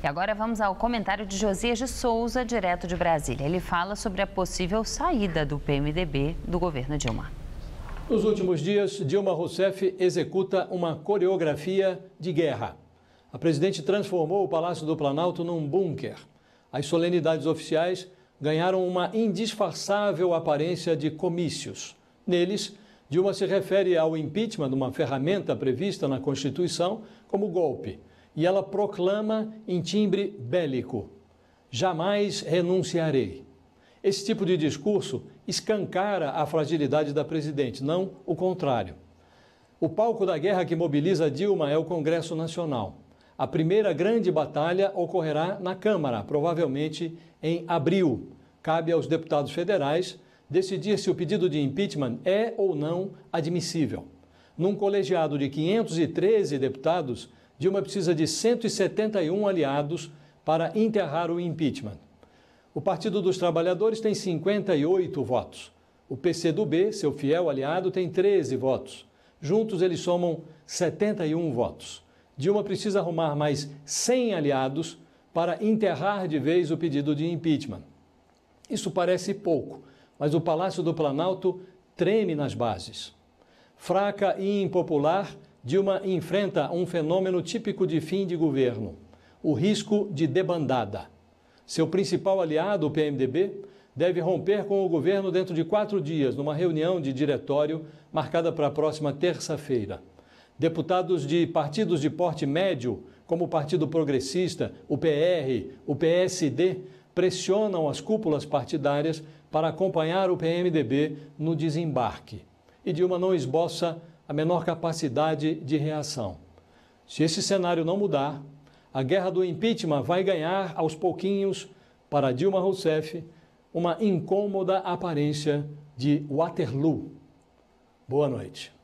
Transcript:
E agora vamos ao comentário de Josias de Souza, direto de Brasília. Ele fala sobre a possível saída do PMDB do governo Dilma. Nos últimos dias, Dilma Rousseff executa uma coreografia de guerra. A presidente transformou o Palácio do Planalto num bunker. As solenidades oficiais ganharam uma indisfarçável aparência de comícios. Neles, Dilma se refere ao impeachment, uma ferramenta prevista na Constituição, como golpe e ela proclama em timbre bélico: jamais renunciarei. Esse tipo de discurso escancara a fragilidade da presidente, não o contrário. O palco da guerra que mobiliza Dilma é o Congresso Nacional. A primeira grande batalha ocorrerá na Câmara, provavelmente em abril. Cabe aos deputados federais decidir se o pedido de impeachment é ou não admissível. Num colegiado de 513 deputados, Dilma precisa de 171 aliados para enterrar o impeachment. O Partido dos Trabalhadores tem 58 votos. O PCdoB, seu fiel aliado, tem 13 votos. Juntos eles somam 71 votos. Dilma precisa arrumar mais 100 aliados para enterrar de vez o pedido de impeachment. Isso parece pouco, mas o Palácio do Planalto treme nas bases. Fraca e impopular, Dilma enfrenta um fenômeno típico de fim de governo: o risco de debandada. Seu principal aliado, o PMDB, deve romper com o governo dentro de quatro dias, numa reunião de diretório marcada para a próxima terça-feira. Deputados de partidos de porte médio, como o Partido Progressista, o PR, o PSD, pressionam as cúpulas partidárias para acompanhar o PMDB no desembarque. E Dilma não esboça a menor capacidade de reação. Se esse cenário não mudar, a guerra do impeachment vai ganhar aos pouquinhos para Dilma Rousseff uma incômoda aparência de Waterloo. Boa noite.